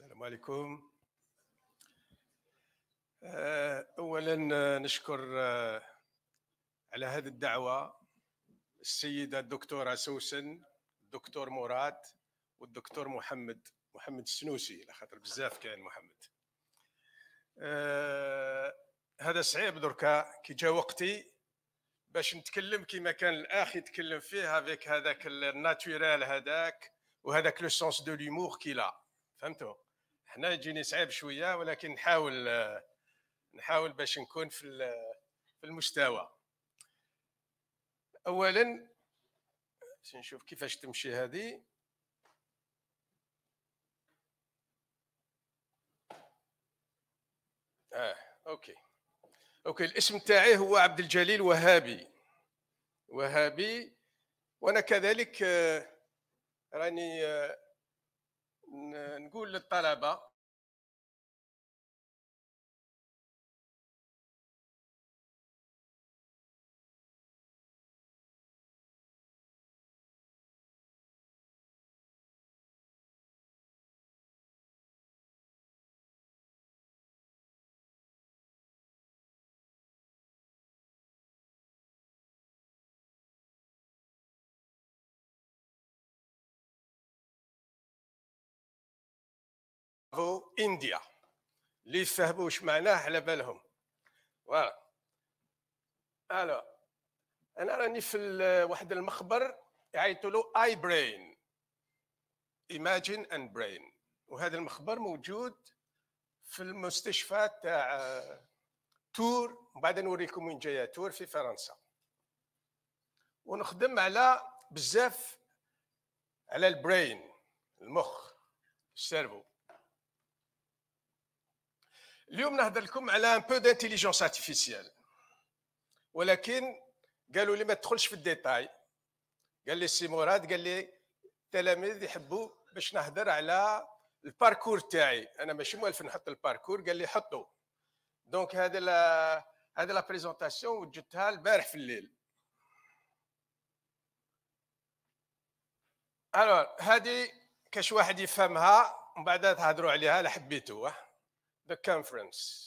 السلام عليكم آه، اولا آه، نشكر آه، على هذه الدعوه السيده الدكتوره سوسن الدكتور مراد والدكتور محمد محمد السنوسي على خاطر بزاف كاين محمد آه هذا صعيب دركا كي جا وقتي باش نتكلم كما كان الاخ يتكلم فيه هذاك هذاك الناتورال هذاك وهذاك لو سونس دو ليمور كي لا فهمتوا حنا يجيني صعيب شويه ولكن نحاول نحاول باش نكون في في المستوى اولا نشوف كيفاش تمشي هذه اه اوكي اوكي الاسم تاعي هو عبد الجليل وهابي وهابي وانا كذلك آه، راني آه، نقول للطلبه هو انديا اللي يفهموا واش معناه على بالهم فوالا الو انا راني في واحد المخبر يعيطوا له اي برين ايماجين اند برين وهذا المخبر موجود في المستشفى تاع تور بعد نوريكم وين جايه تور في فرنسا ونخدم على بزاف على البرين المخ السيرفو اليوم نهضر لكم على ان بو دانتيليجونس ارتيفيسيال ولكن قالوا لي ما تدخلش في الديتاي قال لي سي مراد قال لي التلاميذ يحبوا باش نهضر على الباركور تاعي انا ماشي مؤلف نحط الباركور قال لي حطوا دونك هذا لا هذا لا بريزونطاسيون وجدتها البارح في الليل الو هذه كاش واحد يفهمها ومن بعد تهضروا عليها لحبيتوا the conference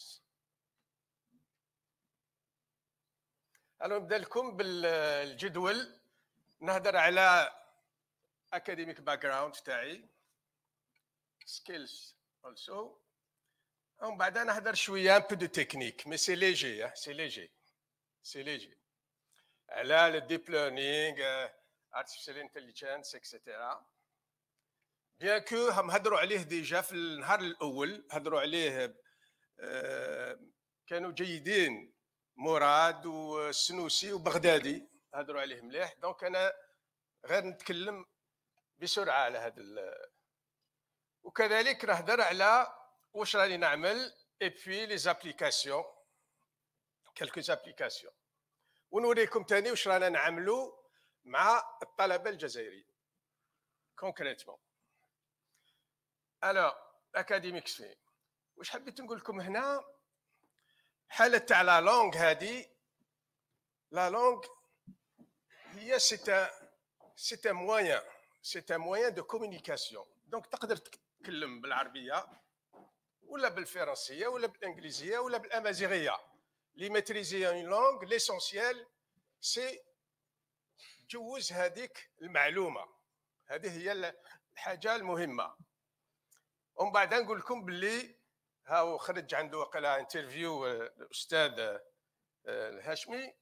انا نبدا لكم بالجدول نهضر على اكاديميك باك جراوند تاعي سكيلز also ومن بعد نهضر شويه ان بو دو تكنيك مي سي ليجي سي ليجي سي ليجي على الديب ليرنينغ artificial انتليجنس اكسيتيرا بيان كو هم هدروا عليه ديجا في النهار الاول هدروا عليه آه، كانوا جيدين مراد والسنوسي وبغدادي هدروا عليه مليح دونك انا غير نتكلم بسرعه على هذا وكذلك هدر على واش راني نعمل اي بي لي زابليكاسيون كالكو زابليكاسيون ونوريكم ثاني واش رانا نعملو مع الطلبه الجزائريين كونكريتمون الو اكاديميك شفي واش حبيت نقول لكم هنا حاله تاع لا لونغ هادي لا لونغ هي سي سيتا موان سي موان دو كومونيكاسيون دونك تقدر تتكلم بالعربيه ولا بالفرنسيه ولا بالانجليزيه ولا بالامازيغيه لي ميتريزي اون لونغ ليسونسييل سي تجوز هذيك المعلومه هذه هي الحاجه المهمه ومن بعد نقول لكم باللي هاو خرج عنده وقلا انترفيو آه، الاستاذ آه، الهاشمي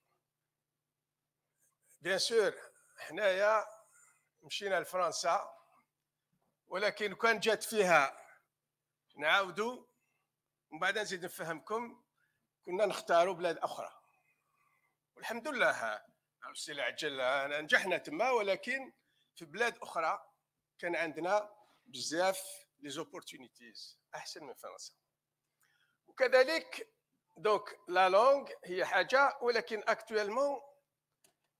بيان سور حنايا مشينا لفرنسا ولكن كان جات فيها نعاودوا ومن بعد نزيد نفهمكم كنا نختاروا بلاد اخرى والحمد لله سي العجل نجحنا تما ولكن في بلاد اخرى كان عندنا بزاف لي زوبورتونيتيز احسن من فرنسا وكذلك دونك لا لونغ هي حاجه ولكن اكتويلمون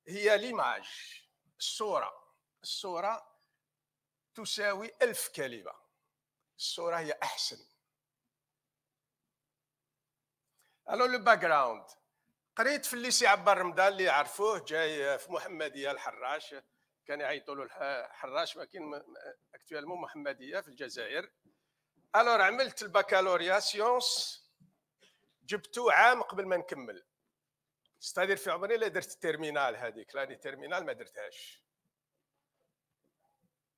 هي ليماج الصوره الصوره تساوي ألف كلمه الصوره هي احسن الو لو باك جراوند قريت في الليسي عبد الرمضان اللي عرفوه جاي في محمديه الحراش كان يعيطوا له حراش ولكن اكتوالمون محمديه في الجزائر الور عملت البكالوريا سيونس جبتو عام قبل ما نكمل ستادير في عمري لا درت التيرمينال هذيك لاني تيرمينال ما درتهاش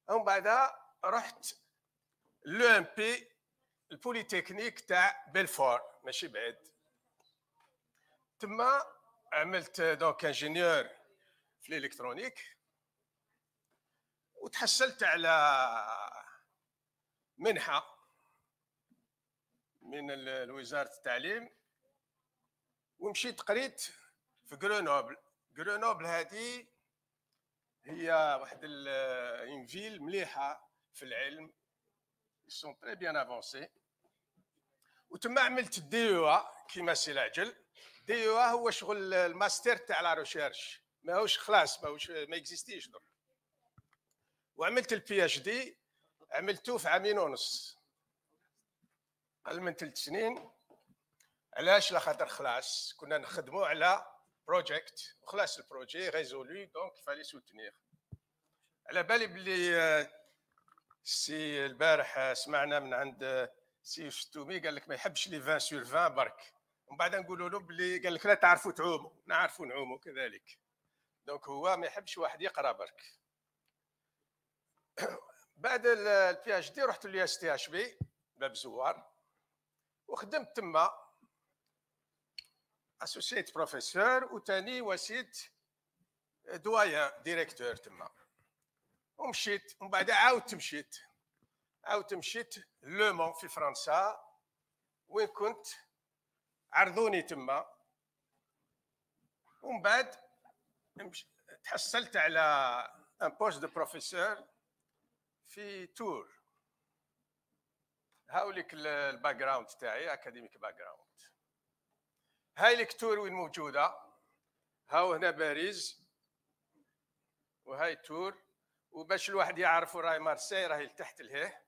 ومن بعدها رحت لو ام بي البوليتكنيك تاع بلفور ماشي بعيد تما عملت دونك انجينيور في الالكترونيك وتحصلت على منحه من وزاره التعليم ومشيت قريت في غرونوبل غرونوبل هذه هي واحد فيل مليحه في العلم سون تري بيان افونسي وتما عملت الديوا e كيما سي العجل ديوا e هو شغل الماستر تاع لا ريشيرش ماهوش خلاص ماهوش ما اكزيستيش درك وعملت البي اتش دي عملته في عامين ونص اقل من ثلاث سنين علاش لخاطر خلاص كنا نخدموا على بروجيكت وخلاص البروجي ريزولي دونك فالي سوتنيغ على بالي بلي آه، سي البارح آه، سمعنا من عند آه، سي شتومي قال لك ما يحبش لي 20 سور 20 برك ومن بعد نقولوا له بلي قال لك لا تعرفوا تعوموا نعرفوا نعوموا كذلك دونك هو ما يحبش واحد يقرا برك بعد البي اتش دي رحت لليو اس تي اش بي باب زوار وخدمت تما اسوسيت بروفيسور وتاني وسيت دوايا ديريكتور تما ومشيت ومن بعد عاودت مشيت عاودت مشيت لومون في فرنسا وين كنت عرضوني تما ومن بعد تحصلت على ان بوست دو بروفيسور في تور هاوليك الباك جراوند تاعي اكاديميك باك جراوند هاي تور وين موجوده هاو هنا باريس وهاي تور وباش الواحد يعرف راهي مارسي راهي لتحت لهيه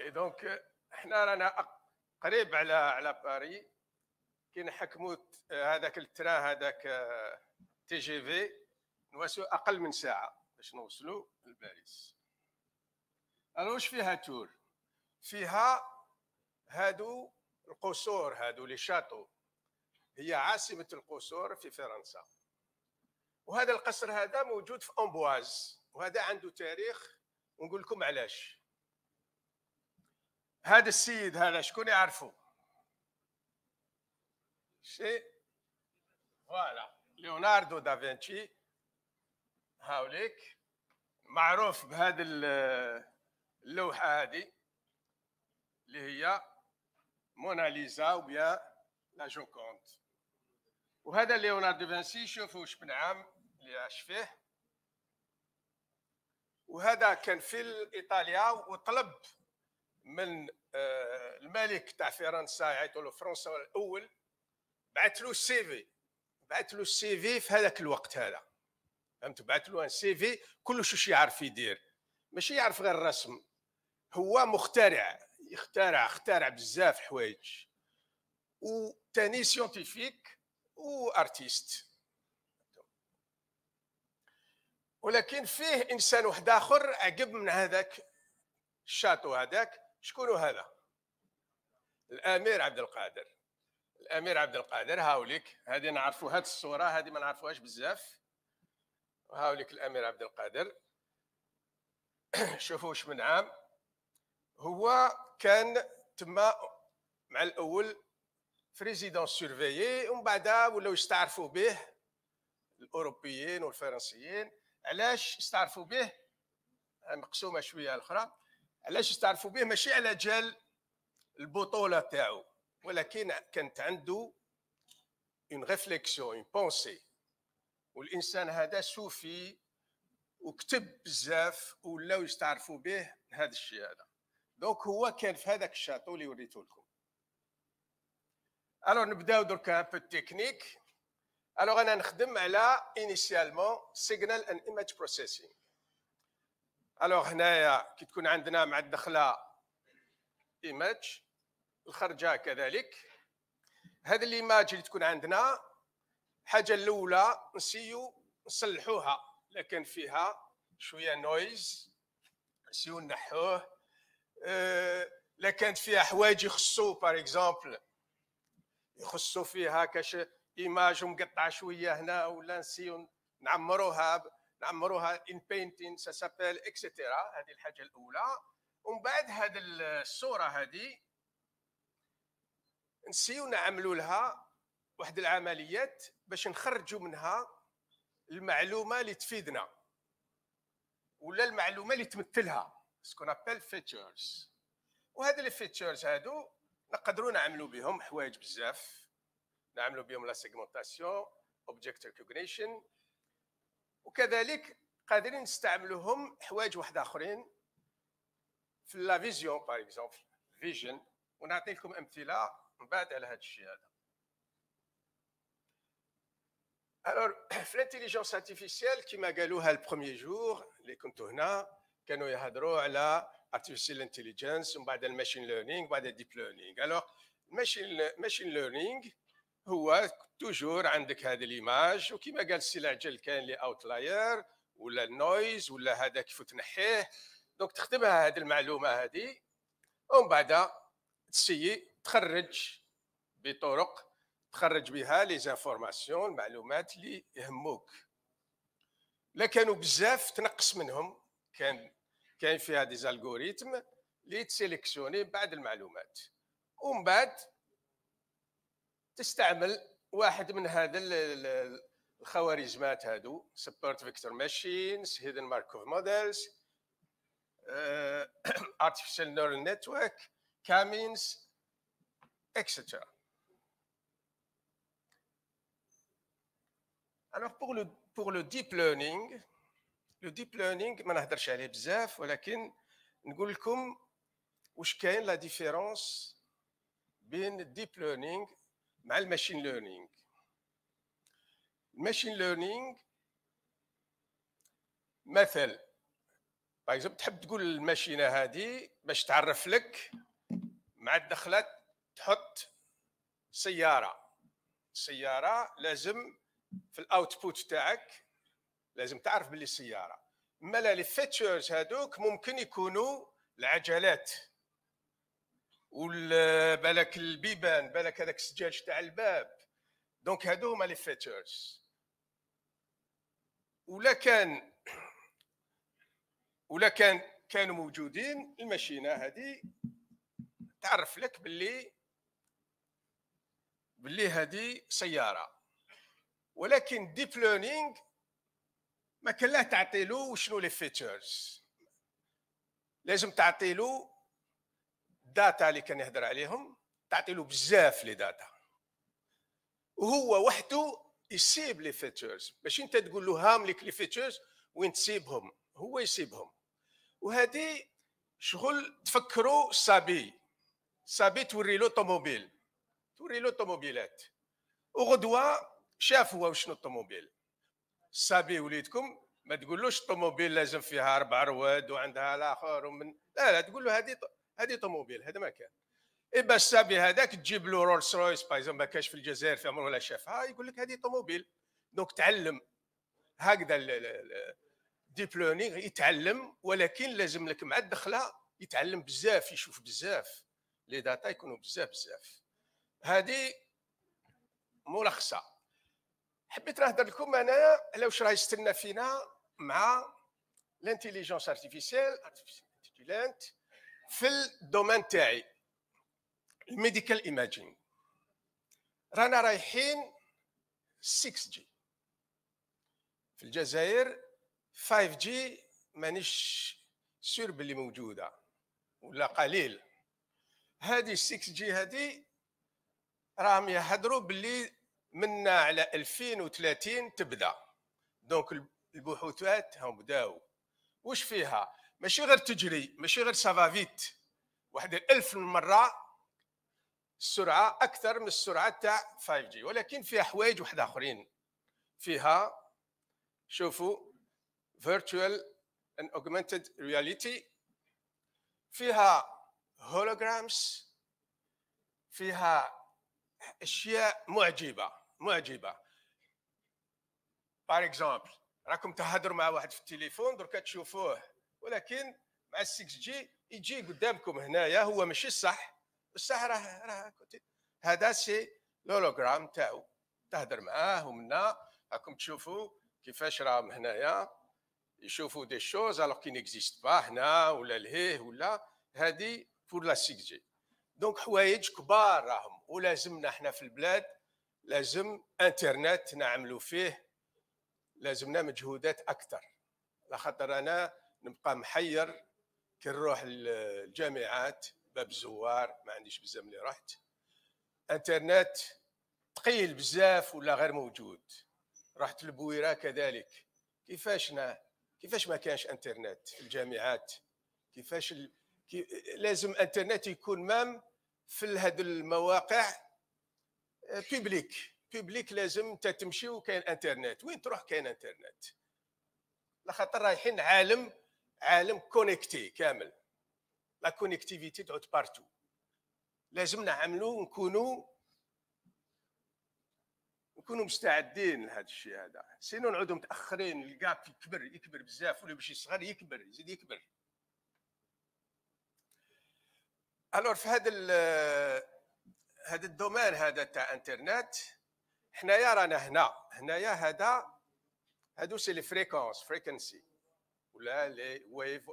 اي دونك احنا رانا قريب على على باري كي نحكموا هذاك التران هذاك آه، تي جي في نواسو اقل من ساعه باش نوصلوا لباريس الو واش فيها تور فيها هادو القصور هادو لي شاتو هي عاصمة القصور في فرنسا وهذا القصر هذا موجود في أمبواز وهذا عنده تاريخ ونقول لكم علاش هذا السيد هذا شكون يعرفه شي فوالا ليوناردو دافنشي هاوليك معروف بهذه اللوحه هذه اللي هي موناليزا وبيا لا جوكونت وهذا ليوناردو فانسي شوفوا شبن عام اللي عاش فيه وهذا كان في ايطاليا وطلب من آه، الملك تاع فرنسا يعيطوا له فرنسا الاول بعث له السي في بعث له السي في في هذاك الوقت هذا فهمت بعث له ان سي في كلش واش يعرف يدير ماشي يعرف غير الرسم هو مخترع يخترع اخترع بزاف حوايج تاني سيونتيفيك ارتيست ولكن فيه انسان واحد اخر عقب من هذاك الشاطو هذاك شكون هذا الامير عبد القادر الامير عبد القادر هاوليك هذه نعرفوا هذه الصوره هذه ما نعرفوهاش بزاف وهاوليك الامير عبد القادر شوفوا واش من عام هو كان تما مع الاول فريزيدون سورفيي ومن بعد ولاو يستعرفوا به الاوروبيين والفرنسيين علاش استعرفوا به مقسومه شويه الاخرى علاش استعرفوا به ماشي على جال البطوله تاعو ولكن كانت عنده اون ريفليكسيون اون بونسي والانسان هذا صوفي وكتب بزاف ولاو يستعرفوا به هذا الشيء هذا دونك هو كان في هذاك الشاطو اللي وريته لكم الو نبداو دركا ان بو تكنيك الو انا نخدم على انيسيالمون سيجنال ان ايميج بروسيسينغ الو هنايا كي تكون عندنا مع الدخله ايماج الخرجه كذلك هذه الايماج اللي تكون عندنا الحاجه الاولى نسيو نصلحوها لكن فيها شويه نويز نسيو نحوه أه، لكن فيها حوايج يخصو باغ اكزومبل يخصو فيها كاش ايماج مقطعه شويه هنا ولا نسيو نعمروها نعمروها ان بينتين سا سابيل اكسيتيرا هذه الحاجه الاولى ومن بعد هذه الصوره هذه نسيو نعملوا لها واحد العمليات باش نخرجوا منها المعلومه اللي تفيدنا ولا المعلومه اللي تمثلها سكون ابل فيتشرز وهذا لي فيتشرز هادو نقدروا نعملوا بهم حوايج بزاف نعملوا بهم لا سيغمونتاسيون اوبجيكت ريكوجنيشن وكذلك قادرين نستعملوهم حوايج واحد اخرين في لا فيزيون باغ اكزومبل فيجن ونعطي لكم امثله من بعد على هذا الشيء هذا الوغ في الانتيليجونس ارتيفيسيال كيما قالوها البروميي جور اللي كنتو هنا كانوا يهضروا على ارتيفيسيال انتيليجنس ومن بعد الماشين ليرنينغ ومن بعد الديب ليرنينغ الوغ الماشين ماشين ليرنينغ هو توجور عندك هذه ليماج وكيما قال السي العجل كان لي اوتلاير ولا النويز ولا هذا كيف تنحيه دونك تخدمها هذه المعلومه هذه ومن بعد تسيي تخرج بطرق تخرج بها لي زانفورماسيون المعلومات اللي يهموك لا كانوا بزاف تنقص منهم كان كاين فيها دي زالغوريتم لي تسيليكسيوني بعد المعلومات ومن بعد تستعمل واحد من هذا الخوارزمات هادو سبورت فيكتور ماشينز هيدن ماركوف موديلز ارتفيشال نورال نتورك كامينز اكسترا الوغ بور لو بور لو ديب ليرنينغ لو ديب ليرنينغ ما نهدرش عليه بزاف ولكن نقول لكم واش كاين لا ديفيرونس بين الديب ليرنينغ مع الماشين ليرنينغ الماشين ليرنينغ مثل باغ تحب تقول الماشينه هذه باش تعرف لك مع الدخلات تحط سياره السياره لازم في الاوتبوت تاعك لازم تعرف باللي السياره اما لي فيتشرز هذوك ممكن يكونوا العجلات وبالك البيبان بالك هذاك السجاج تاع الباب دونك هادو هما لي فيتشرز ولا كان ولا كان كانوا موجودين الماشينه هذه تعرف لك باللي باللي هذه سياره ولكن ديب ليرنينغ ما كان لا تعطي له شنو لي فيتشرز لازم تعطي له الداتا اللي كان يهضر عليهم تعطي له بزاف لي داتا وهو وحده يسيب لي فيتشرز ماشي انت تقول له هام لك لي فيتشرز وين تسيبهم هو يسيبهم وهذه شغل تفكروا صبي صبي توري له طوموبيل توري له طوموبيلات وغدوه شاف هو شنو الطوموبيل صابي وليدكم ما تقولوش الطوموبيل لازم فيها اربع رواد وعندها الاخر ومن لا لا تقول له هذه هذه طوموبيل هذا ما كان بس صابي هذاك تجيب له رولز رويس بايزون ما كانش في الجزائر في عمره ولا شافها يقول لك هذه طوموبيل دونك تعلم هكذا الديب ليرنينغ يتعلم ولكن لازم لك مع الدخله يتعلم بزاف يشوف بزاف لي داتا يكونوا بزاف بزاف هذه ملخصه حبيت نهضر لكم انا على واش راه يستنى فينا مع لانتيليجونس ارتيفيسيال ارتيفيسيال في الدومين تاعي الميديكال ايماجين رانا رايحين 6 جي في الجزائر 5 جي مانيش سور باللي موجوده ولا قليل هذه 6 جي هذه راهم يهضروا باللي منا على 2030 تبدا دونك البحوثات هم بداو واش فيها ماشي غير تجري ماشي غير سافا فيت واحد الألف مرة السرعة أكثر من السرعة تاع 5G ولكن فيها حوايج واحد آخرين فيها شوفوا فيرتشوال ان augmented رياليتي فيها هولوغرامز فيها أشياء معجبة معجبه باغ اكزومبل راكم تهضروا مع واحد في التليفون درك تشوفوه ولكن مع 6 جي يجي قدامكم هنايا هو ماشي الصح بصح راه راه هذا سي لولوغرام تاعو تهضر معاه ومنا راكم تشوفوا كيفاش راهم هنايا يشوفوا دي شوز الوغ كي نيكزيست با هنا ولا لهيه ولا هذه بور لا 6 جي دونك حوايج كبار راهم ولازمنا احنا في البلاد لازم انترنت نعملوا فيه لازمنا مجهودات اكثر لخاطر انا نبقى محير كي نروح الجامعات باب الزوار ما عنديش بزاف اللي رحت انترنت ثقيل بزاف ولا غير موجود رحت البويره كذلك كيفاش نا كيفاش ما كانش انترنت في الجامعات كيفاش ال... كي... لازم انترنت يكون مام في هذه المواقع بيبليك بيبليك لازم انت تمشي وكاين انترنت وين تروح كاين انترنت لخاطر رايحين عالم عالم كونيكتي كامل لا كونيكتيفيتي تعود بارتو لازم نعملو نكونو نكونوا مستعدين لهذا الشيء هذا سينو نعودوا متاخرين الجاب يكبر يكبر بزاف ولا باش يصغر يكبر يزيد يكبر الور في هذا هذا الدومين هذا تاع انترنت حنايا رانا هنا هنايا هذا هادو سي لي فريكونس فريكونسي ولا لي ويف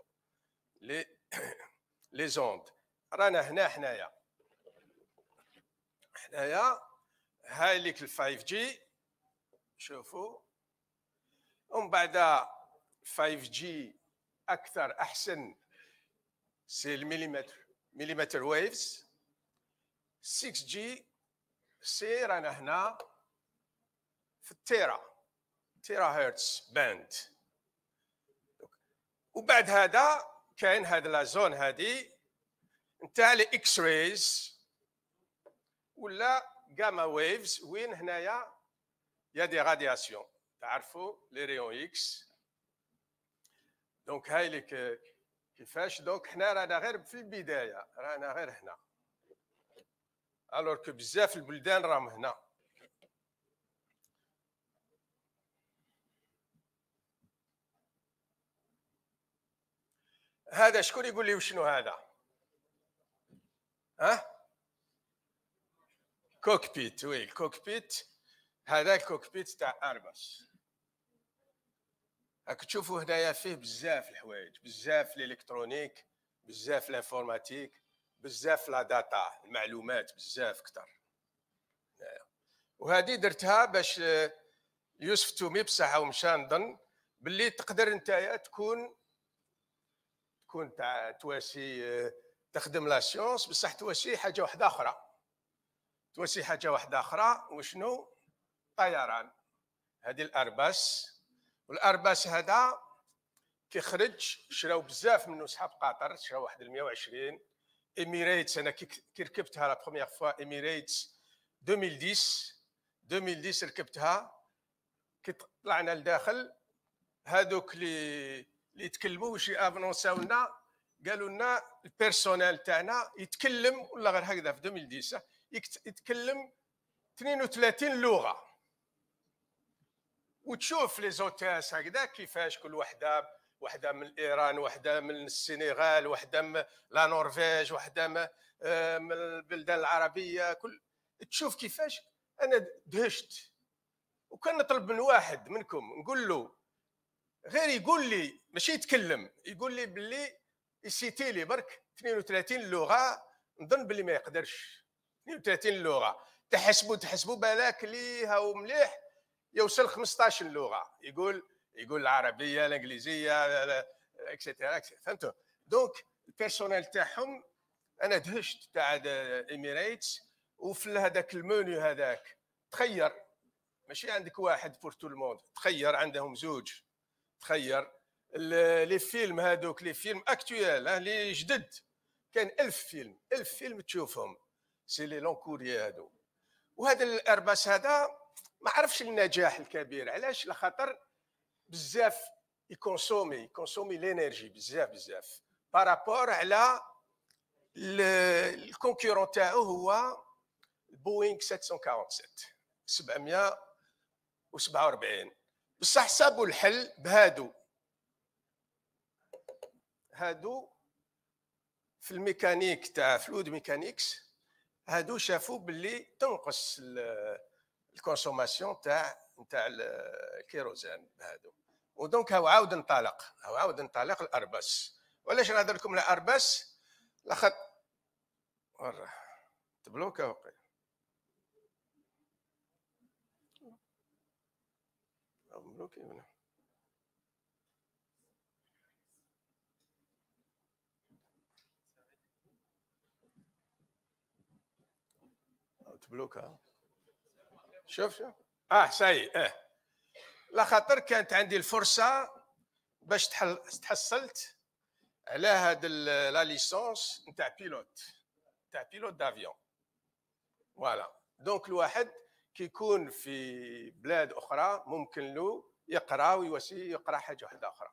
لي لي زوند رانا هنا حنايا حنايا هاي ليك ال 5 جي شوفوا ومن بعد 5 جي اكثر احسن سي المليمتر مليمتر ويفز 6 جي سي رانا هنا في التيرا تيرا هرتز باند وبعد هذا كاين هاد لا زون هادي نتاع لي اكس ريز ولا جاما ويفز وين هنايا يا دي رادياسيون تعرفوا لي ريون اكس دونك هاي لك كيفاش دونك حنا رانا غير في البدايه رانا غير هنا الوغ كو بزاف البلدان راهم هنا هذا شكون يقول لي وشنو هذا ها كوكبيت وي الكوكبيت هذا الكوكبيت تاع ارباس راك تشوفوا هنايا فيه بزاف الحوايج بزاف الالكترونيك بزاف الانفورماتيك بزاف لا داتا المعلومات بزاف كثر وهذه درتها باش آه، يوسف تومي بصحه ومشى نظن باللي تقدر انت تكون تكون تاع تواسي آه، تخدم لا سيونس بصح تواسي حاجه واحده اخرى تواسي حاجه واحده اخرى وشنو طيران هذه الارباس والارباس هذا كي خرج شراو بزاف منه صحاب قطر شراو واحد 120 Emirates انا كي ركبتها لا بروميير فوا Emirates 2010 2010 ركبتها كي طلعنا لداخل هذوك اللي اللي يتكلموا وشي افنونساو لنا قالوا لنا البيرسونال تاعنا يتكلم ولا غير هكذا في 2010 يتكلم 32 لغه وتشوف لي زوتاس هكذا كيفاش كل وحده وحده من ايران وحده من السنغال وحده من لا نورفيج وحده آه، من البلدان العربيه كل تشوف كيفاش انا دهشت وكان نطلب من واحد منكم نقول له غير يقول لي ماشي يتكلم يقول لي باللي يسيتي لي برك 32 لغه نظن باللي ما يقدرش 32 لغه تحسبوا تحسبوا بالك ليها ومليح يوصل 15 لغه يقول يقول العربيه الانجليزيه اكسترا اكسترا فهمتوا دونك البيرسونيل تاعهم انا دهشت تاع اميريتس وفي هذاك المنيو هذاك تخير ماشي عندك واحد بور تو الموند تخير عندهم زوج تخير لي فيلم هذوك لي فيلم اكتويال لي جدد كان ألف فيلم ألف فيلم تشوفهم سي لي لون كوري هادو وهذا الارباس هذا ما عرفش النجاح الكبير علاش لخاطر بزاف يكونسومي يكونسومي لينيرجي بزاف بزاف بارابور على الكونكورون تاعو هو بوينغ 747 747 بصح صابو الحل بهادو هادو في الميكانيك تاع فلود ميكانيكس هادو شافوا باللي تنقص الكونسوماسيون تاع نتاع الكيروزان بهادو ودونك هاو عاود انطلق هاو عاود انطلق الارباس وعلاش نهضر لكم على ارباس لاخاطر وراه تبلوكا وقيل تبلوكا شوف شوف اه ساي اه لخاطر كانت عندي الفرصه باش تحصلت على هاد لا ليسونس نتاع بيلوت نتاع بيلوت دافيون فوالا دونك الواحد كيكون في بلاد اخرى ممكن له يقرا ويوسي يقرا حاجه واحده اخرى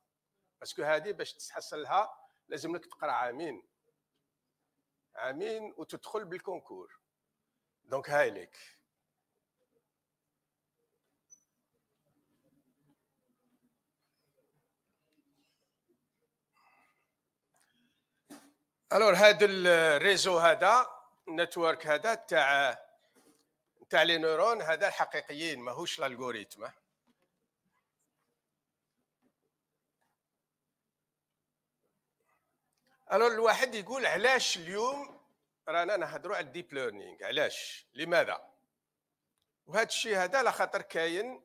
باسكو هذه باش تحصلها لازم لك تقرا عامين عامين وتدخل بالكونكور دونك هاي ليك الور هذا الريزو هذا النتورك هذا تاع تاع لي نيرون هذا الحقيقيين ماهوش الالغوريتم الور الواحد يقول علاش اليوم رانا نهضروا على الديب ليرنينغ علاش لماذا وهذا الشيء هذا على خاطر كاين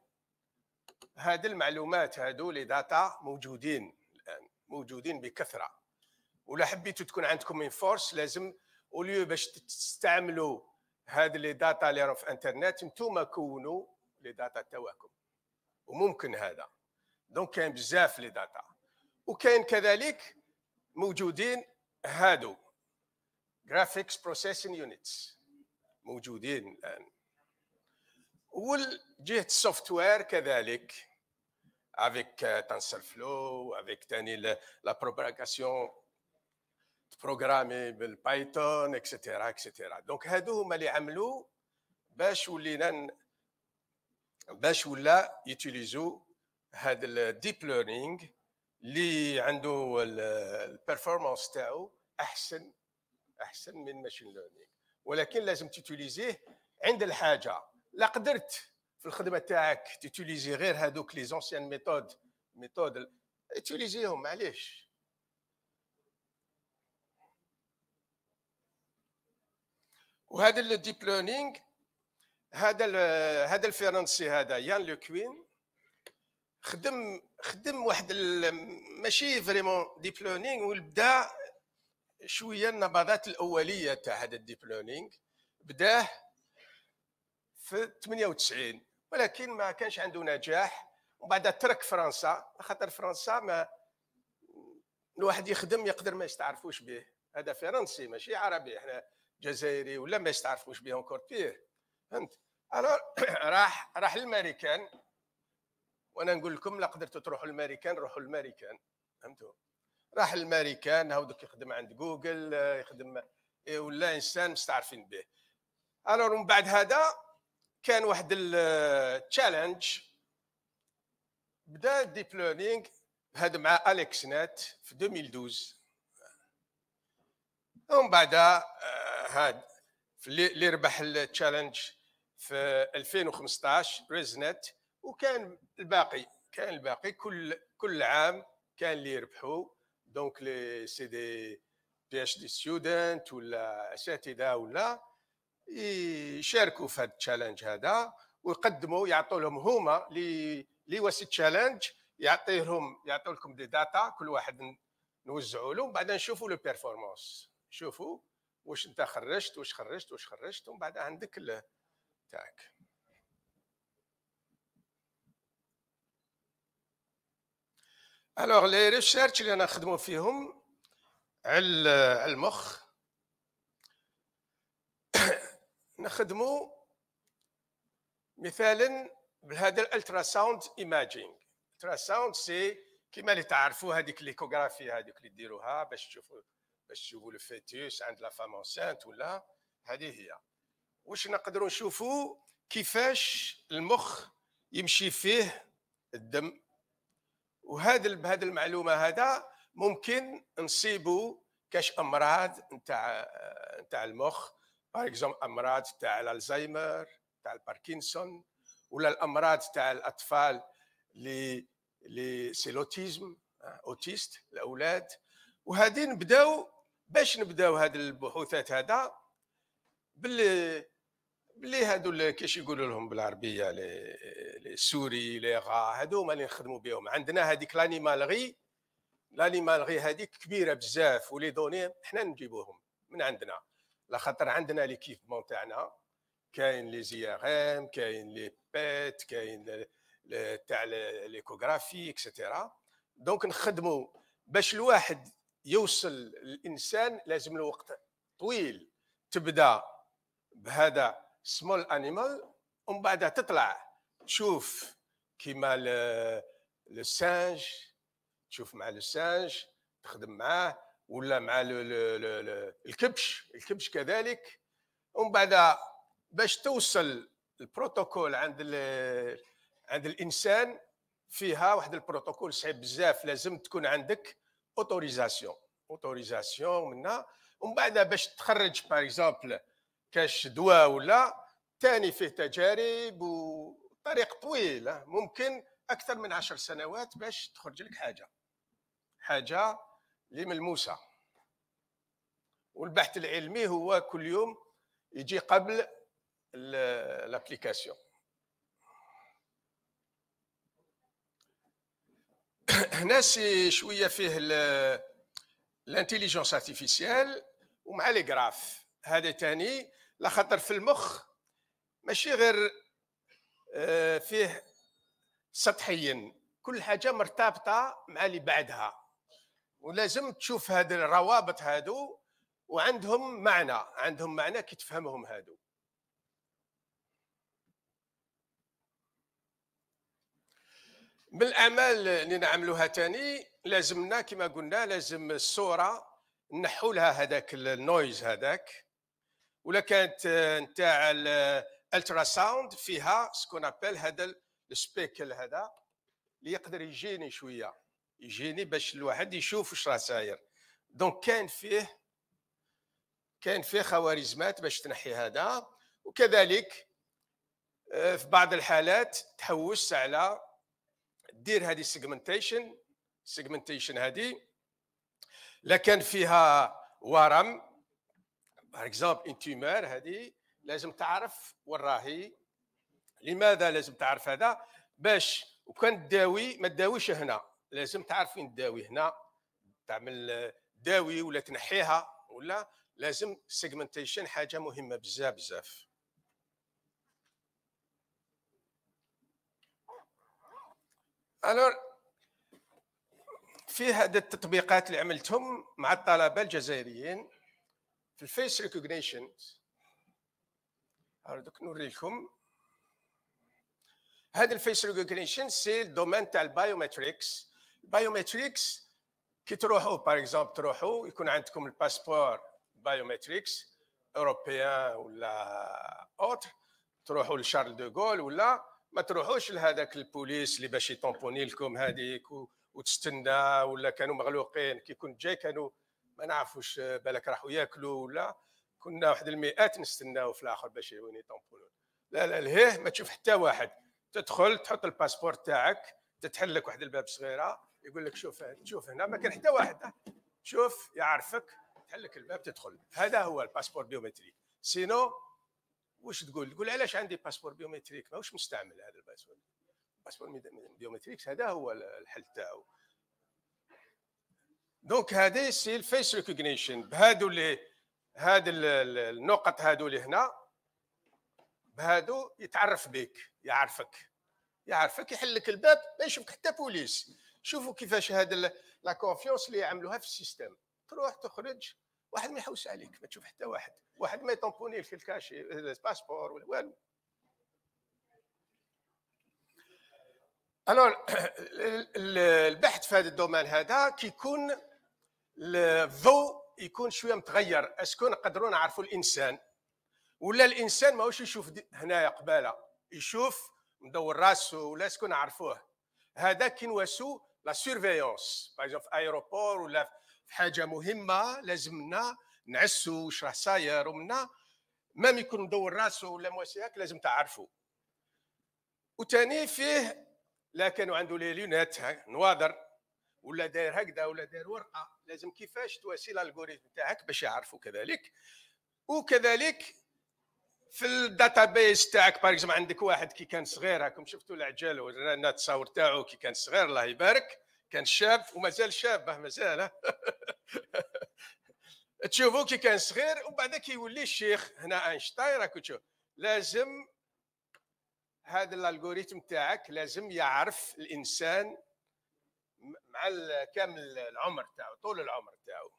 هذه المعلومات هادو لي داتا موجودين الان موجودين بكثره ولا حبيتوا تكون عندكم اون فورس لازم اوليو باش تستعملوا هاد لي داتا اللي راهم في انترنت نتوما كونوا لي داتا تاعكم وممكن هذا دونك كاين بزاف لي داتا وكاين كذلك موجودين هادو جرافيكس بروسيسين يونيتس موجودين الان والجهه السوفت وير كذلك فلو افيك euh, تاني لا بروباغاسيون تبروغرامي بالبايثون اكسيتيرا اكسيتيرا دونك هادو هما اللي عملوا باش ولينا باش ولا يوتيليزو هاد الديب ليرنينغ اللي عنده البيرفورمانس تاعو احسن احسن من ماشين ليرنينغ ولكن لازم تيتيليزيه عند الحاجه لا قدرت في الخدمه تاعك تيتيليزي غير هادوك لي زونسيان ميثود ميثود تيتيليزيهم معليش وهذا الديب ليرنينغ هذا هذا الفرنسي هذا يان لو كوين خدم خدم واحد ماشي فريمون ديب ليرنينغ وبدا شويه النبضات الاوليه تاع هذا الديب ليرنينغ بداه في 98 ولكن ما كانش عنده نجاح ومن بعد ترك فرنسا خاطر فرنسا ما الواحد يخدم يقدر ما يستعرفوش به هذا فرنسي ماشي عربي احنا جزائري ولا ما يستعرفوش بيه اونكور بيه فهمت الوغ راح راح للماريكان وانا نقول لكم لا قدرتوا تروحوا للماريكان روحوا للماريكان فهمتوا راح للماريكان هاو يخدم عند جوجل آه، يخدم آه، ولا انسان مستعرفين به الوغ من بعد هذا كان واحد التشالنج آه، بدا الديب ليرنينغ هذا مع اليكس نت في 2012 ومن بعد هاد اللي ربح التشالنج في 2015 ريزنت وكان الباقي كان الباقي كل كل عام كان اللي يربحوا دونك لي سي دي بي اتش دي ستودنت ولا اساتذه ولا يشاركوا في هذا التشالنج هذا ويقدموا يعطوا لهم هما اللي اللي واسي تشالنج يعطيهم يعطوا لكم دي داتا كل واحد نوزعوا له بعدين نشوفوا لو بيرفورمانس شوفوا واش انت خرجت واش خرجت واش خرجت ومن بعد عندك ال تاعك الوغ لي ريشيرش اللي انا نخدمو فيهم على المخ نخدمو مثالا بهذا الالترا ساوند ايماجينغ الترا ساوند سي كيما اللي تعرفوا هذيك ليكوغرافي هذيك اللي ديروها باش تشوفوا باش تشوفوا لو فيتيوس عند لا فام انسانت ولا هذه هي واش نقدروا نشوفوا كيفاش المخ يمشي فيه الدم وهذا بهذه المعلومه هذا ممكن نصيبوا كاش امراض نتاع نتاع المخ باغ اكزومبل امراض تاع الزهايمر تاع الباركنسون ولا الامراض تاع الاطفال اللي لي سيلوتيزم اوتيست الاولاد وهذه نبداو باش نبداو هذه البحوثات هذا باللي باللي هادو كيش يقولوا لهم بالعربيه السوري لي غا هادو هما اللي نخدموا بهم عندنا هذيك لانيمالغي لانيمالغي هذيك كبيره بزاف ولي دوني حنا نجيبوهم من عندنا لا خاطر عندنا ليكيبمون تاعنا كاين لي زي ار ام كاين لي بيت كاين تاع ليكوغرافي اكسيتيرا دونك نخدموا باش الواحد يوصل الانسان لازم له وقت طويل تبدا بهذا سمول انيمال ومن بعد تطلع تشوف كيما السانج تشوف مع السانج تخدم معاه ولا مع الكبش الكبش كذلك ومن بعد باش توصل البروتوكول عند عند الانسان فيها واحد البروتوكول صعيب بزاف لازم تكون عندك اوتوريزاسيون اوتوريزاسيون منا ومن بعد باش تخرج باغ اكزومبل كاش دواء ولا ثاني فيه تجارب وطريق طويل ممكن اكثر من عشر سنوات باش تخرج لك حاجه حاجه اللي ملموسه والبحث العلمي هو كل يوم يجي قبل لابليكاسيون هنا سي شويه فيه لانتيليجونس ارتيفيسيال ومع لي جراف هذا تاني لا خاطر في المخ ماشي غير آه، فيه سطحيا كل حاجه مرتبطه مع اللي بعدها ولازم تشوف هاد الروابط هادو وعندهم معنى عندهم معنى كي تفهمهم هادو من الاعمال اللي نعملوها تاني لازمنا كما قلنا لازم الصوره نحو لها هذاك النويز هذاك ولا كانت نتاع الالترا ساوند فيها سكون ابل هذا السبيكل هذا اللي يقدر يجيني شويه يجيني باش الواحد يشوف واش راه ساير دونك كان فيه كان فيه خوارزمات باش تنحي هذا وكذلك آه، في بعض الحالات تحوس على دير هذه السيجمنتيشن السيجمنتيشن هذه لا كان فيها ورم باغ اكزومبل ان تيمور هذه لازم تعرف وين راهي لماذا لازم تعرف هذا باش وكان تداوي ما تداويش هنا لازم تعرف فين تداوي هنا تعمل داوي ولا تنحيها ولا لازم سيجمنتيشن حاجه مهمه بزاف بزاف الور في هذه التطبيقات اللي عملتهم مع الطلبه الجزائريين في الفيس ريكوجنيشن دوك نوريكم هذا الفيس ريكوجنيشن سي الدومين تاع البايومتريكس البايومتريكس كي تروحوا باغ اكزومبل تروحوا يكون عندكم الباسبور بايومتريكس اوروبيان ولا اوتر تروحوا لشارل دوغول ولا ما تروحوش لهذاك البوليس اللي باش يطومبوني لكم هذيك وتستنى ولا كانوا مغلوقين كي كنت جاي كانوا ما نعرفوش بالك راحوا ياكلوا ولا كنا واحد المئات نستناو في الاخر باش يوني يطومبونون لا لا لهيه ما تشوف حتى واحد تدخل تحط الباسبور تاعك تتحل لك واحد الباب صغيره يقول لك شوف شوف هنا ما كان حتى واحد شوف يعرفك تحل لك الباب تدخل هذا هو الباسبور بيومتري سينو واش تقول تقول علاش عندي باسبور بيومتريك ماهوش مستعمل هذا الباسبور باسبور بيومتريك هذا هو الحل تاعو دونك هذه سي الفيس ريكوجنيشن بهادو اللي هاد النقط هادو اللي هنا بهادو يتعرف بك يعرفك يعرفك يحل لك الباب ما يشوفك حتى بوليس شوفوا كيفاش هاد لا كونفيونس اللي يعملوها في السيستم تروح تخرج واحد ما يحوس عليك ما تشوف حتى واحد واحد ما يطنبوني في الكاشي الباسبور ولا والو الو البحث في هذا الدومين هذا كيكون الضوء يكون شويه متغير اسكو نقدروا نعرفوا الانسان ولا الانسان ماهوش يشوف هنايا قباله يشوف مدور راسه ولا اسكو نعرفوه هذا كينواسو لا سيرفيونس باغ ايروبور ولا في حاجه مهمه لازمنا نعسوا واش راه صاير ومنا ما يكون مدور راسه ولا مواسياك لازم تعرفوا وثاني فيه لا كانوا عنده لي لونات نواظر ولا داير هكذا ولا داير ورقه لازم كيفاش تواسي الالغوريثم تاعك باش يعرفوا كذلك وكذلك في الداتابيس تاعك باغ عندك واحد كي كان صغير راكم شفتوا العجال ورانا التصاور تاعو كي كان صغير الله يبارك كان شاب ومازال شاب مازال مازال تشوفوا كي كان صغير ومن بعد كيولي الشيخ هنا اينشتاين راك تشوف لازم هذا الالغوريتم تاعك لازم يعرف الانسان مع كامل العمر تاعو طول العمر تاعو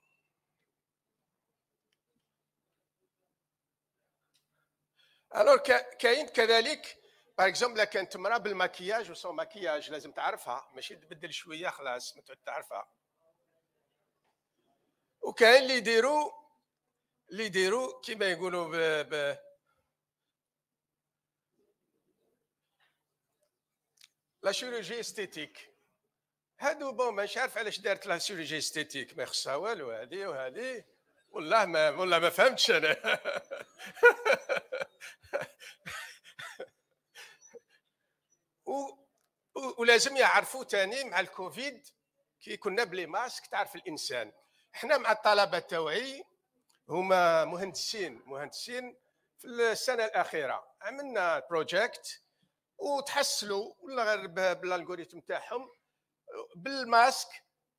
الوغ كاين كذلك باغ اكزومبل كانت مرا بالماكياج وسو ماكياج لازم تعرفها ماشي تبدل شويه خلاص ما تعود تعرفها وكاين اللي يديروا اللي يديروا كيما يقولوا ب... ب... لا شيروجي استيتيك هادو بون مش عارف علاش دارت لها شيروجي استيتيك ما يخصها والو هذه وهذه والله ما والله ما فهمتش انا و ولازم يعرفوا تاني مع الكوفيد كي كنا بلي ماسك تعرف الانسان احنا مع الطلبه تاوعي هما مهندسين مهندسين في السنه الاخيره عملنا بروجيكت وتحصلوا ولا غير بالالغوريثم تاعهم بالماسك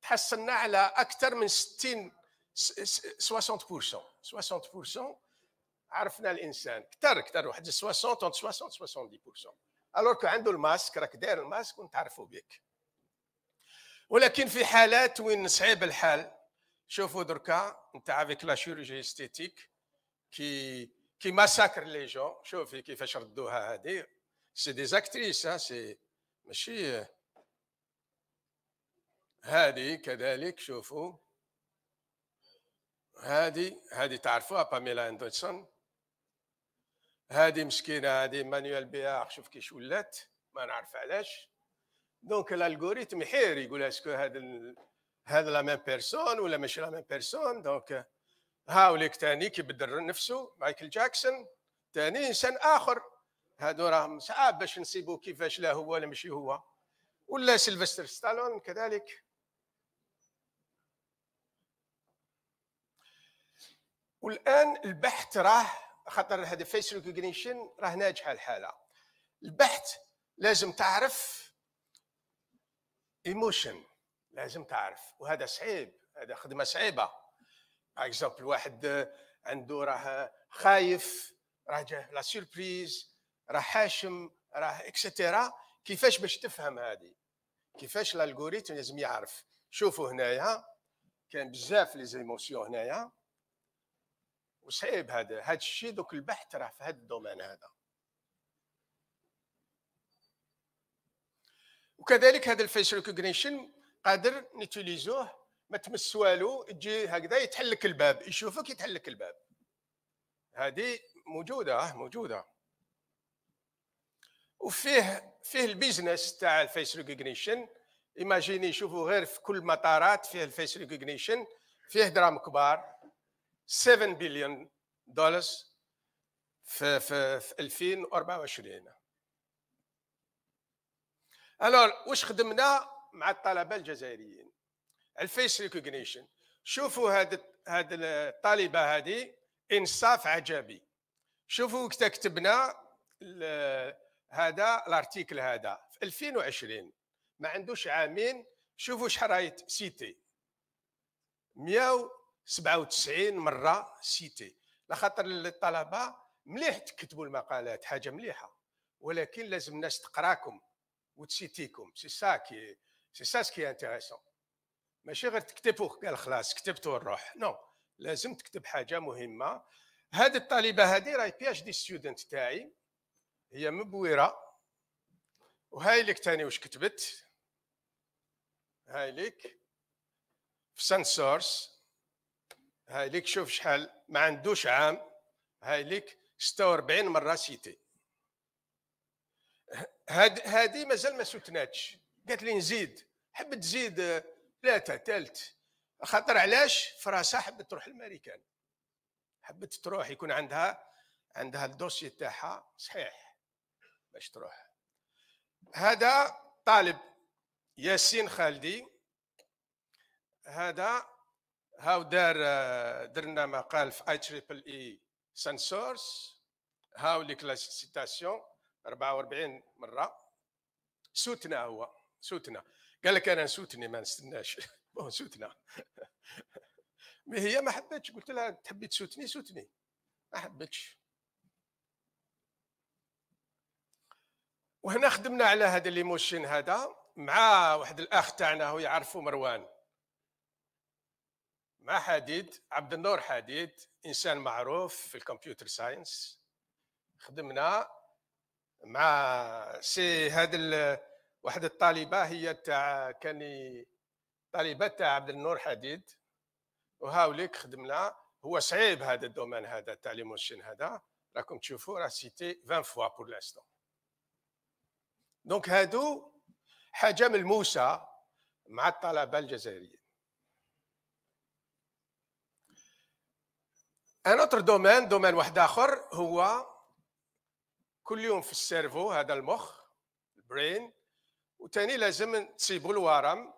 تحصلنا على اكثر من 60 60% 60% عرفنا الانسان اكثر اكثر واحد 60 60 70% الوغ عنده الماسك راك داير الماسك ونتعرفوا بك ولكن في حالات وين صعيب الحال شوفوا دركا نتاع افيك لا شيروجي استيتيك كي كي ماساكر لي جون شوفي كيفاش ردوها هادي سي دي زاكتريس سي ماشي هادي كذلك شوفوا هادي هادي تعرفوها باميلا اندوتسون هذه مسكينه هذه مانيوال بها شوف كيش ولات ما نعرف علاش دونك الالغوريتم يحير يقول اسكو هذا هذا لا ميم بيرسون ولا ماشي لا ميم بيرسون دونك هاوليك ثاني كيبدل نفسه مايكل جاكسون ثاني انسان اخر هادو راهم صعاب باش نسيبو كيفاش لا هو ولا ماشي هو ولا سيلفستر ستالون كذلك والان البحث راه خاطر هذا فيس ريكوجنيشن راه ناجحه الحاله البحث لازم تعرف ايموشن لازم تعرف وهذا صعيب هذا خدمه صعيبه اكزومبل واحد عنده راه خايف راه جاه لا سيربريز راه حاشم راه اكسترا كيفاش باش تفهم هذه كيفاش الالغوريتم لازم يعرف شوفوا هنايا كان بزاف لي زيموسيون هنايا وصعيب هذا هذا الشيء دوك البحث راه في هذا الدومين هذا وكذلك هذا الفيس ريكوجنيشن قادر نيتيليزوه ما تمس والو تجي هكذا يتحلك الباب يشوفك يتحلك الباب هذه موجوده اه موجوده وفيه فيه البيزنس تاع الفيس ريكوجنيشن ايماجيني شوفوا غير في كل المطارات فيه الفيس ريكوجنيشن فيه درام كبار 7 بليون دولار في في 2024 الوغ واش خدمنا مع الطلبه الجزائريين الفيس ريكوجنيشن شوفوا هاد هاد الطالبه هادي انصاف عجبي شوفوا كتبنا هذا الارتيكل هذا في 2020 ما عندوش عامين شوفوا شحال رايت سيتي 100 97 مره سيتي لخاطر الطلبه مليح تكتبوا المقالات حاجه مليحه ولكن لازم الناس تقراكم وتسيتيكم سي سا كي سي سا سكي انتيريسون ماشي غير تكتبوا قال خلاص كتبتوا الروح نو لازم تكتب حاجه مهمه هذه الطالبه هذه راهي بي اتش دي ستودنت تاعي هي مبويره وهاي لك تاني واش كتبت هاي لك في سانسورس هاي ليك شوف شحال ما عندوش عام هاي ليك 46 مره سيتي هاد هادي مازال ما سوتناتش قالت لي نزيد حبت تزيد آه، ثلاثه ثالث خاطر علاش فراسها حبت تروح الماريكان حبت تروح يكون عندها عندها الدوسي تاعها صحيح باش تروح هذا طالب ياسين خالدي هذا هاو دار آه، درنا مقال في اي تريبل اي سنسورس هاو لي كلاسيتاسيون 44 مره سوتنا هو سوتنا قال لك انا سوتني ما نستناش بون سوتنا مي هي ما حبتش قلت لها تحبي تسوتني سوتني ما حبتش وهنا خدمنا على هذا ليموشن هذا مع واحد الاخ تاعنا هو يعرفه مروان مع حديد عبد النور حديد انسان معروف في الكمبيوتر ساينس خدمنا مع سي هذا واحد الطالبه هي تاع كاني طالبه تاع عبد النور حديد وهاوليك خدمنا هو صعيب هذا الدومين هذا تاع ليموشن هذا راكم تشوفوا راه سيتي 20 فوا بور لاستون دونك هادو حاجه ملموسه مع الطلبه الجزائريين ان اوتر دومين دومين واحد اخر هو كل يوم في السيرفو هذا المخ البرين وثاني لازم تسيبوا الورم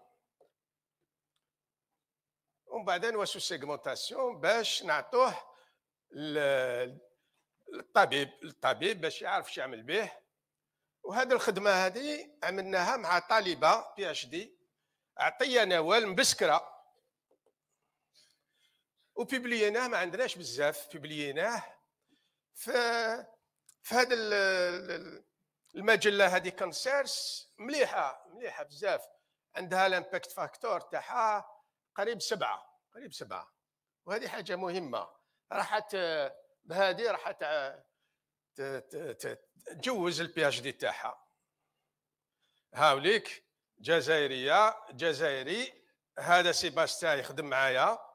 ومن بعد نواسو سيغمونتاسيون باش نعطوه للطبيب الطبيب باش يعرف شو يعمل به وهذه الخدمه هذه عملناها مع طالبه بي اتش دي عطية نوال مبسكرة وبيبليناه ما عندناش بزاف بيبليناه ف في هذا المجله هذه كونسيرس مليحه مليحه بزاف عندها الامباكت فاكتور تاعها قريب سبعه قريب سبعه وهذه حاجه مهمه راحت بهذه راح تجوز البي اتش دي تاعها هاوليك جزائريه جزائري هذا سيباستا يخدم معايا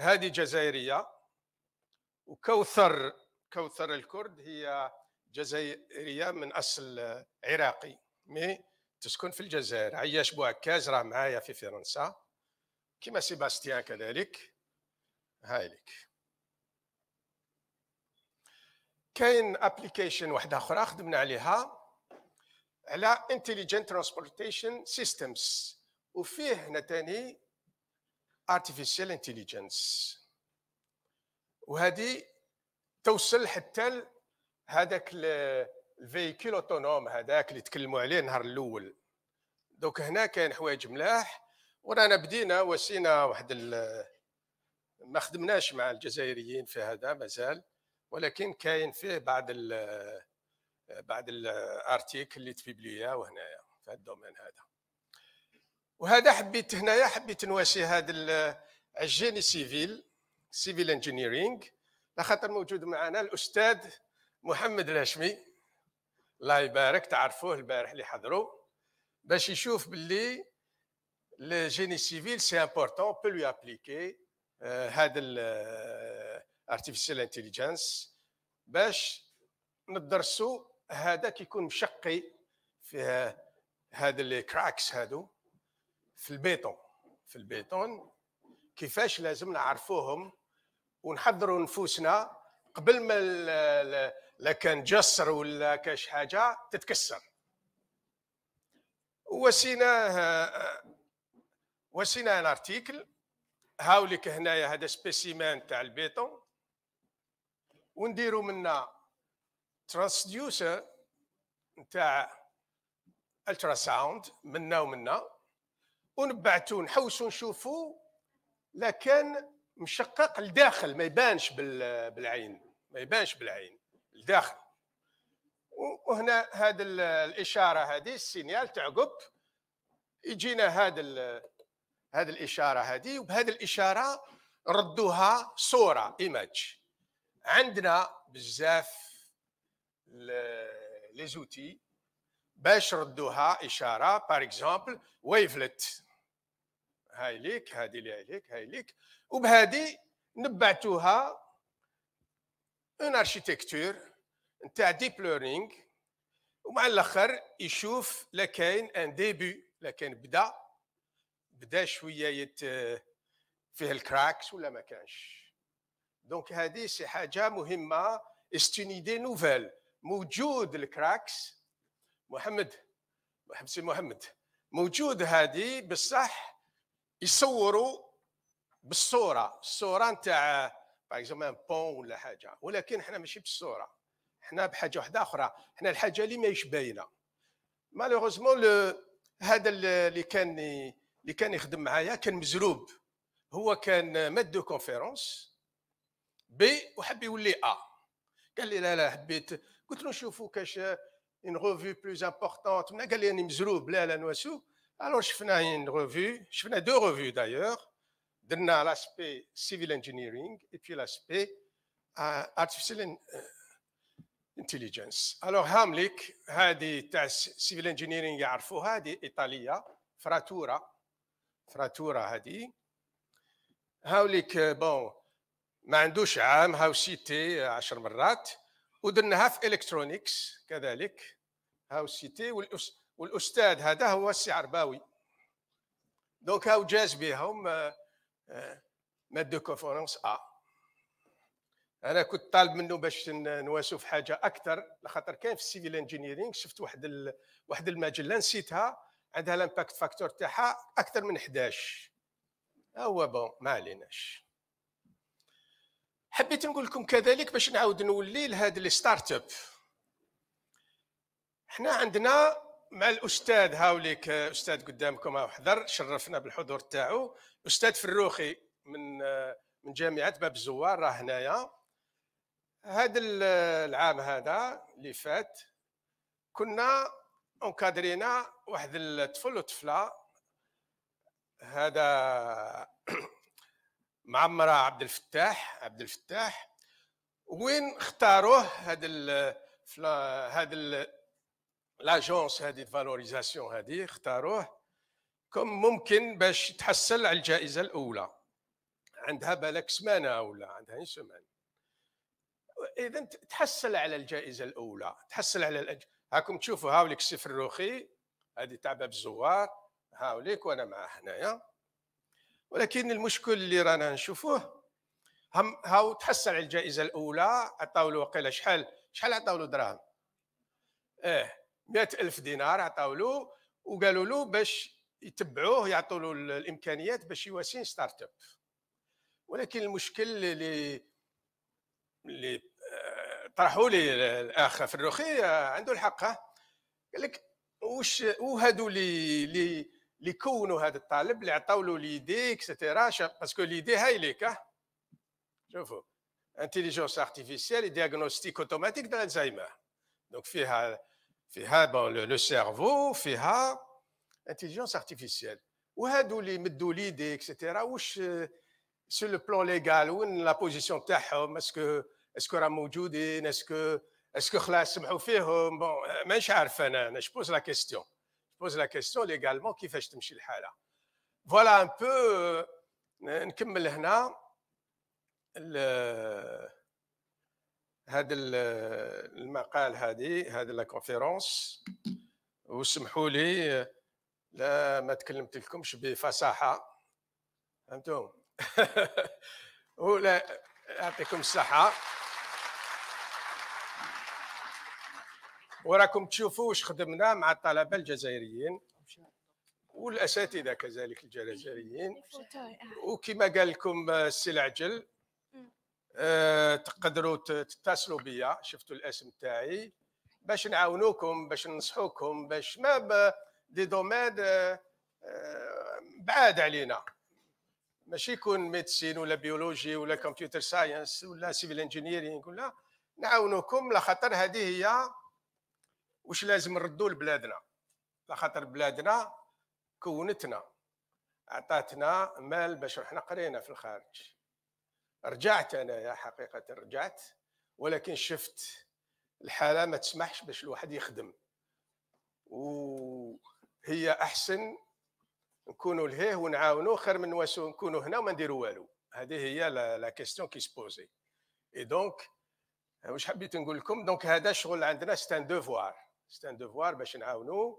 هذه جزائريه وكوثر كوثر الكرد هي جزائريه من اصل عراقي مي تسكن في الجزائر عياش بوعكاز راه معايا في فرنسا كما سيباستيان كذلك هايلك كاين ابليكيشن واحده اخرى خدمنا عليها على انتليجنت ترانسبورتيشن سيستمز وفيه هنا ثاني ارتيفيسيال انتيليجنس وهذه توصل حتى هذاك الفيكيل اوتونوم هذاك اللي تكلموا عليه النهار الاول دوك هنا كاين حوايج ملاح ورانا بدينا وسينا واحد ما خدمناش مع الجزائريين في هذا مازال ولكن كاين فيه بعض ال بعض الارتيكل اللي تبيبليا وهنايا في الدومين هذا وهذا حبيت هنايا حبيت نواشي هذا الجيني سيفيل سيفيل انجينيرينغ لخاطر موجود معنا الاستاذ محمد الهاشمي الله يبارك تعرفوه البارح اللي حضروا باش يشوف باللي الجيني سيفيل سي امبورتون بو لو ابليكي هذا الارتفيشال انتيليجنس باش ندرسوا هذا كيكون مشقي في هذا الكراكس هادو في البيتون في البيتون كيفاش لازم نعرفوهم ونحضروا نفوسنا قبل ما لا كان جسر ولا كاش حاجه تتكسر وسينا وسينا ان ارتيكل هاوليك هنايا هذا سبيسيمان تاع البيتون ونديروا منا ترانسديوسر نتاع الترا ساوند منا ومنا ونبعتو نحوسو نشوفو لكن مشقق لداخل ما يبانش بالعين ما يبانش بالعين لداخل وهنا هذا الاشاره هذه السينيال تعقب يجينا هذا هذه الاشاره هذه وبهذه الاشاره ردوها صوره ايماج عندنا بزاف لي زوتي باش ردوها اشاره باغ اكزومبل ويفلت هاي ليك هذه اللي عليك هاي ليك وبهذه نبعتوها اون اركيتكتور نتاع ديب ليرنينغ ومع الاخر يشوف لا كاين ان ديبي لا بدا بدا شويه يت فيه الكراكس ولا ما كانش دونك هذه سي حاجه مهمه دي نوفيل موجود الكراكس محمد محمد سي محمد موجود هذه بصح يصوروا بالصوره الصوره نتاع باغ اكزومبل بون ولا حاجه ولكن احنا ماشي بالصوره احنا بحاجه واحده اخرى احنا الحاجه اللي ماهيش باينه مالوغوزمون هذا اللي كان اللي كان يخدم معايا كان مزروب هو كان ماد دو كونفيرونس بي وحب يولي ا قال لي لا لا حبيت قلت له نشوفوا كاش اون روفي بلوز امبورطون قال لي راني مزروب لا لا نواسو الوغ شفنا اون ريفيو شفنا دو ريفيو دايوغ درنا لاسبي سيفيل انجينيرينغ اي بي لاسبي artificial انتليجنس الوغ هامليك هذه تاع سيفيل انجينيرينغ يعرفوها des ايطاليه فراتورا فراتورا هذه هاوليك بون ما عندوش عام هاو سيتي عشر مرات ودرناها في الكترونيكس كذلك هاو سيتي والأس... والاستاذ هذا هو السي عرباوي دونك هاو جاز بهم آه، آه، ماد دو كونفورونس ا انا كنت طالب منه باش نواسو في حاجه اكثر لخاطر كان في السيفيل انجينيرينغ شفت واحد ال... واحد المجله نسيتها عندها الامباكت فاكتور تاعها اكثر من 11 هو بون ما عليناش حبيت نقول لكم كذلك باش نعاود نولي لهاد لي ستارت اب حنا عندنا مع الاستاذ هاوليك استاذ قدامكم احضر حضر شرفنا بالحضور تاعو استاذ فروخي من من جامعه باب الزوار راه هنايا هذا العام هذا اللي فات كنا انكادرينا واحد الطفل وطفله هذا معمره عبد الفتاح عبد الفتاح وين اختاروه هذا هذا لاجونس هذه الفالوريزاسيون هذه اختاروه كم ممكن باش تحصل على الجائزه الاولى عندها بالك سمانه ولا عندها سمان اذا تحصل على الجائزه الاولى تحصل على الأج... هاكم تشوفوا هاوليك السفر الروخي هذه تاع باب الزوار هاوليك وانا معاه هنايا ولكن المشكل اللي رانا نشوفوه هم هاو تحصل على الجائزه الاولى عطاو له وقيله شحال شحال عطاو له دراهم ايه مئة ألف دينار عطاو له وقالوا له باش يتبعوه يعطوا له الامكانيات باش يواسين ستارت اب ولكن المشكل اللي اللي آه، طرحوا لي الاخ في الرخي آه، عنده الحق قال لك واش وهادو اللي اللي اللي كونوا هذا الطالب اللي عطاو له ليدي اكسيتيرا باسكو ليدي هاي ليك شوفوا انتيليجونس ارتيفيسيال ديغنوستيك اوتوماتيك ديال دونك فيها Le cerveau, intelligence artificielle. Ou est-ce que vous avez l'idée, etc. Sur le plan légal, ou la position de la femme, est-ce que vous avez l'idée, est-ce que vous avez l'idée, est-ce que vous avez l'idée, mais je ne sais pas. Je pose la question. Je pose la question légalement qui fait que je suis là Voilà un peu, nous avons vu le. هذا المقال هذه هذه لا كونفيرونس وسمحوا لي لا ما تكلمت لكمش بفصاحه فهمتم ولا يعطيكم الصحه وراكم تشوفوا واش خدمنا مع الطلبه الجزائريين والاساتذه كذلك الجزائريين وكما قال لكم السي العجل آه، تقدروا تتصلوا بيا شفتوا الاسم تاعي باش نعاونوكم باش ننصحوكم باش ما ب... دي دومين آه، آه، بعاد علينا ماشي يكون ميديسين ولا بيولوجي ولا كمبيوتر ساينس ولا سيفيل انجينيرينغ ولا نعاونوكم لخاطر هذه هي واش لازم نردوا لبلادنا لخاطر بلادنا كونتنا عطاتنا مال باش رحنا قرينا في الخارج رجعت انا يا حقيقه رجعت ولكن شفت الحاله ما تسمحش باش الواحد يخدم وهي احسن نكونوا لهيه ونعاونوا خير من واسو نكونوا هنا وما نديروا والو هذه هي لا كيستيون كي سبوزي اي دونك واش حبيت نقول لكم دونك هذا شغل عندنا ستان دوفوار ستان دوفوار باش نعاونوا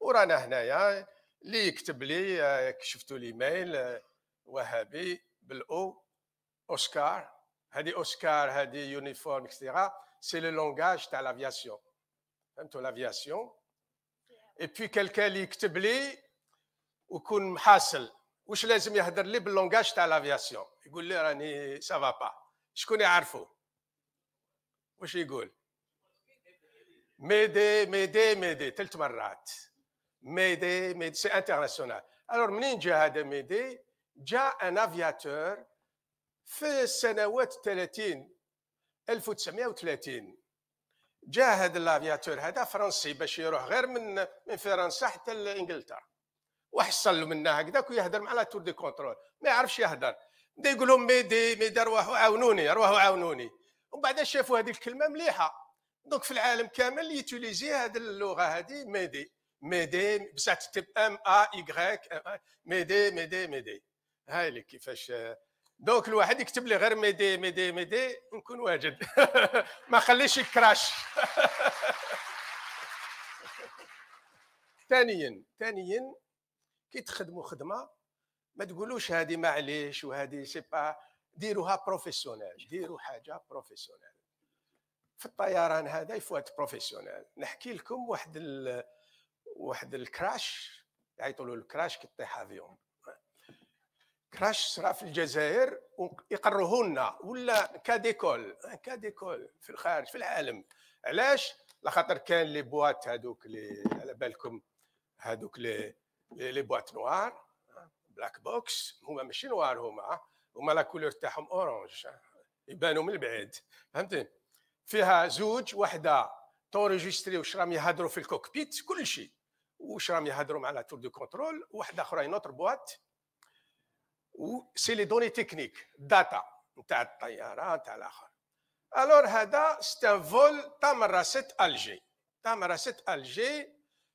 ورانا هنايا اللي يكتب لي آه، شفتوا لي ميل آه، وهابي بالاو Oscar, hadi dit Oscar, elle dit uniforme, etc. C'est le langage de l'aviation. Hein, de l'aviation. Et puis quelqu'un lui écrit, ou qu'on m'hassel. Ou je l'ai mis à dire, le langage de l'aviation. Il dit, ça ne va pas. Je connais Arfo. Où je dis, m'aider, m'aider, médé, Tel tu m'as raté. M'aider, C'est international. Alors, m'aider, m'aider. Déjà, un aviateur, في السنوات 30 1930 جا هذا الافياتور هذا فرنسي باش يروح غير من من فرنسا حتى لانجلترا وحصل له منها هكذاك ويهدر مع لا تور دي كونترول ما يعرفش يهدر بدا يقول لهم ميدي ميدي روحوا عاونوني روحوا عاونوني ومن بعد شافوا هذه الكلمه مليحه دونك في العالم كامل يتوليزي هذه اللغه هذه ميدي ميدي بصح تكتب ام ا ايغريك ميدي ميدي ميدي هاي اللي كيفاش دونك الواحد يكتب لي غير ميدي ميدي ميدي نكون واجد ما خليش الكراش ثانيا ثانيا كي تخدموا خدمه ما تقولوش هذه معليش وهذه سي با ديروها بروفيسيونيل ديروا حاجه بروفيسيونيل في الطيران هذا يفوت بروفيسيونيل نحكي لكم واحد ال... واحد الكراش يعيطوا له الكراش كي تطيح افيون كراش صرا في الجزائر ويقروه لنا ولا كاديكول كاديكول في الخارج في العالم علاش لخاطر كان لي بواط هذوك لي على بالكم هذوك لي لي بواط نوار بلاك بوكس هما ماشي نوار هما هما لا كولور تاعهم اورانج يبانوا من البعيد فهمتي فيها زوج وحده توريجستري واش راهم يهضروا في الكوكبيت كل شيء واش راهم يهضروا مع لا تور دو كونترول وحده اخرى نوتر بواط سي لي دوني تكنيك داتا نتاع الطياره نتاع الاخر الور هذا ستان فول تاع مراسة الجي تاع مراسة الجي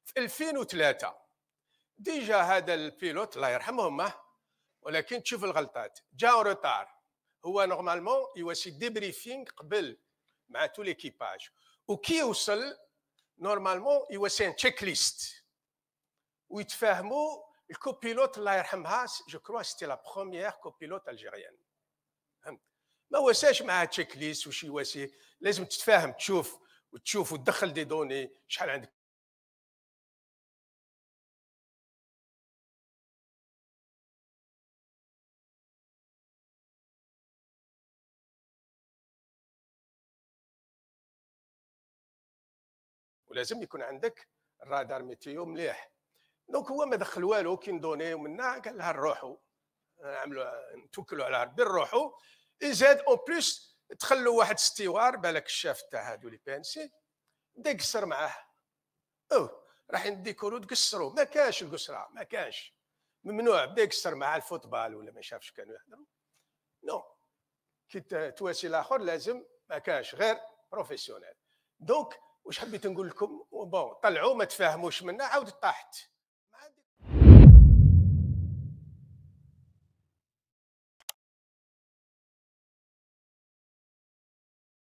في 2003 ديجا هذا البيلوت الله يرحمهم ولكن تشوف الغلطات جا روتار هو نورمالمون يواسي ديبريفينغ قبل مع تو ليكيباج وكي يوصل نورمالمون يواسي ان تشيك ليست ويتفاهموا الكوبيلوت الله يرحمها جو كروا سيتي لا بروميير كوبيلوت الجيريان فهمت ما واساش معها تشيك ليست وشي واسي لازم تتفاهم تشوف وتشوف وتدخل دي دوني شحال عندك ولازم يكون عندك الرادار ميتيو مليح دونك هو ما دخل والو كي ندوني ومنا قال لها نروحوا نعملوا نتوكلوا على ربي نروحوا اي زاد اون بليس تخلوا واحد ستيوار بالك الشاف تاع هادو لي بانسي بدا يقصر معاه اوه راح يديكورو تقصروا ما كانش القصره ما كانش ممنوع بدا يقصر معاه الفوتبال ولا ما شافش كانوا يحضروا نو كي تواسي الاخر لازم ما كانش غير بروفيسيونيل دونك واش حبيت نقول لكم بون طلعوا ما تفاهموش منا عاود طاحت